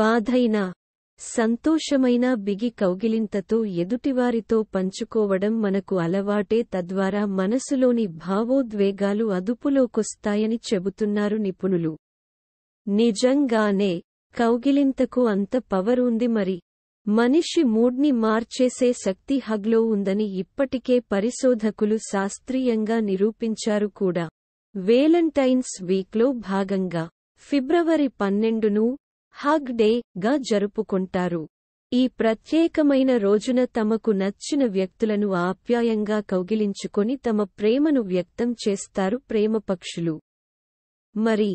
బాధైనా సంతోషమైన బిగి కౌగిలింతతో ఎదుటివారితో పంచుకోవడం మనకు అలవాటే తద్వారా మనసులోని భావోద్వేగాలు అదుపులోకొస్తాయని చెబుతున్నారు నిపుణులు నిజంగానే కౌగిలింతకు అంత పవర్ ఉంది మరి మనిషి మూడ్ని మార్చేసే శక్తి హగ్లో ఉందని ఇప్పటికే పరిశోధకులు శాస్త్రీయంగా నిరూపించారు కూడా వేలంటైన్స్ వీక్లో భాగంగా ఫిబ్రవరి పన్నెండును హగ్ డే గా జరుపుకుంటారు ఈ ప్రత్యేకమైన రోజున తమకు నచ్చిన వ్యక్తులను ఆప్యాయంగా కౌగిలించుకొని తమ ప్రేమను వ్యక్తం చేస్తారు ప్రేమపక్షులు మరి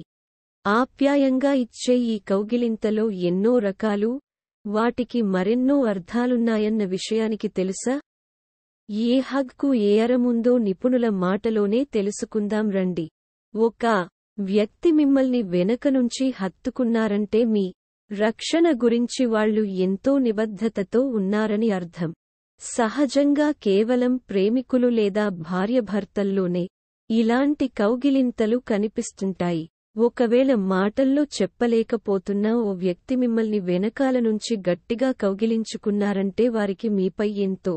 ఆప్యాయంగా ఇచ్చే ఈ కౌగిలింతలో ఎన్నో రకాలు వాటికి మరెన్నో అర్థాలున్నాయన్న విషయానికి తెలుసా ఏ హగ్కు ఏ అరముందో నిపుణుల మాటలోనే తెలుసుకుందాం రండి ఒక వ్యక్తి మిమ్మల్ని వెనక నుంచి హత్తుకున్నారంటే మీ రక్షణ గురించి వాళ్లు ఎంతో నిబద్ధతతో ఉన్నారని అర్థం సహజంగా కేవలం ప్రేమికులు లేదా భార్యభర్తల్లోనే ఇలాంటి కౌగిలింతలు కనిపిస్తుంటాయి ఒకవేళ మాటల్లో చెప్పలేకపోతున్న ఓ వ్యక్తి మిమ్మల్ని వెనకాల నుంచి గట్టిగా కౌగిలించుకున్నారంటే వారికి మీపై ఎంతో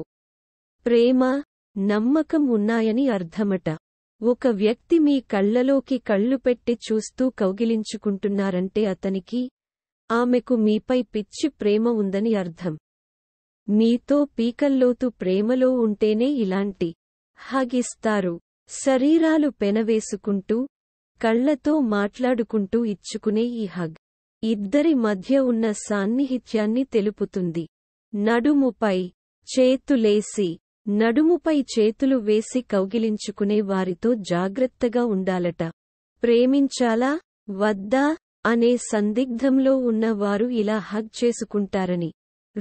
ప్రేమ నమ్మకం ఉన్నాయని అర్థమట ఒక వ్యక్తి మీ కళ్లలోకి కళ్ళు పెట్టి చూస్తూ కౌగిలించుకుంటున్నారంటే అతనికి ఆమెకు మీపై పిచ్చి ప్రేమ ఉందని అర్థం మీతో పీకల్లోతు ప్రేమలో ఉంటేనే ఇలాంటి హగిస్తారు శరీరాలు పెనవేసుకుంటూ కళ్లతో మాట్లాడుకుంటూ ఇచ్చుకునే ఈ హగ్ ఇద్దరి మధ్య ఉన్న సాన్నిహిత్యాన్ని తెలుపుతుంది నడుముపై చేతులేసి నడుముపై చేతులు వేసి కౌగిలించుకునే వారితో జాగ్రత్తగా ఉండాలట ప్రేమించాలా వద్దా అనే సందిగ్ధంలో ఉన్నవారు ఇలా హగ్ చేసుకుంటారని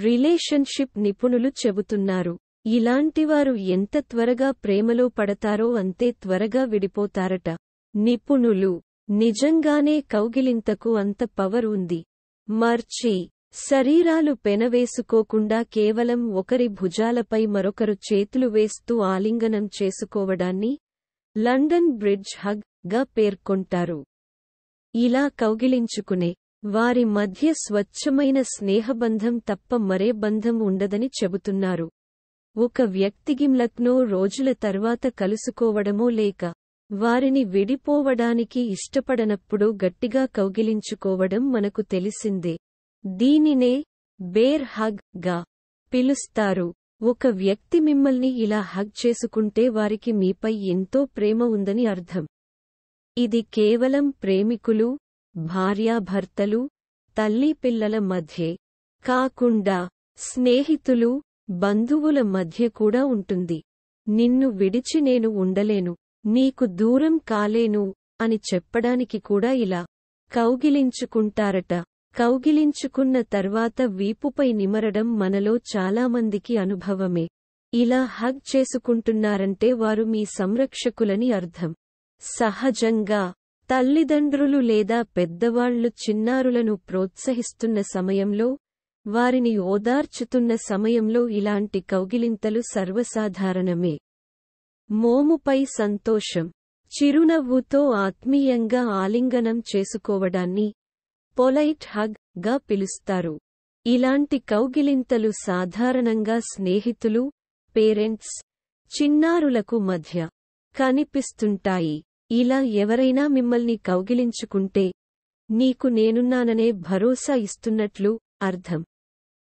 రిలేషన్షిప్ నిపుణులు చెబుతున్నారు ఇలాంటివారు ఎంత త్వరగా ప్రేమలో పడతారో అంతే త్వరగా విడిపోతారట నిపుణులు నిజంగానే కౌగిలింతకు అంత పవర్ ఉంది మర్చి శరీరాలు పెనవేసుకోకుండా కేవలం ఒకరి భుజాలపై మరొకరు చేతులు వేస్తూ ఆలింగనం చేసుకోవడాన్ని లండన్ బ్రిడ్జ్ హగ్ గా పేర్కొంటారు ఇలా కౌగిలించుకునే వారి మధ్య స్వచ్ఛమైన స్నేహబంధం తప్ప మరే బంధం ఉండదని చెబుతున్నారు ఒక వ్యక్తిగిమ్లక్నో రోజుల తర్వాత కలుసుకోవడమో లేక వారిని విడిపోవడానికి ఇష్టపడనప్పుడు గట్టిగా కౌగిలించుకోవడం మనకు తెలిసిందే దీనినే బేర్ హగ్ గా పిలుస్తారు ఒక వ్యక్తి మిమ్మల్ని ఇలా హగ్ చేసుకుంటే వారికి మీపై ఎంతో ప్రేమ ఉందని అర్థం ఇది కేవలం ప్రేమికులు భార్యాభర్తలు తల్లి పిల్లల మధ్యే కాకుండా స్నేహితులు బంధువుల మధ్య కూడా ఉంటుంది నిన్ను విడిచి నేను ఉండలేను నీకు దూరం కాలేను అని చెప్పడానికి కూడా ఇలా కౌగిలించుకుంటారట కౌగిలించుకున్న తర్వాత వీపుపై నిమరడం మనలో చాలామందికి అనుభవమే ఇలా హగ్ చేసుకుంటున్నారంటే వారు మీ సంరక్షకులని అర్థం సహజంగా తల్లిదండ్రులు లేదా పెద్దవాళ్లు చిన్నారులను ప్రోత్సహిస్తున్న సమయంలో వారిని ఓదార్చుతున్న సమయంలో ఇలాంటి కౌగిలింతలు సర్వసాధారణమే మోముపై సంతోషం చిరునవ్వుతో ఆత్మీయంగా ఆలింగనం చేసుకోవడాన్ని పొలైట్ హగ్ గా పిలుస్తారు ఇలాంటి కౌగిలింతలు సాధారణంగా స్నేహితులు పేరెంట్స్ చిన్నారులకు మధ్య కనిపిస్తుంటాయి ఇలా ఎవరైనా మిమ్మల్ని కౌగిలించుకుంటే నీకు నేనున్నాననే భరోసా ఇస్తున్నట్లు అర్థం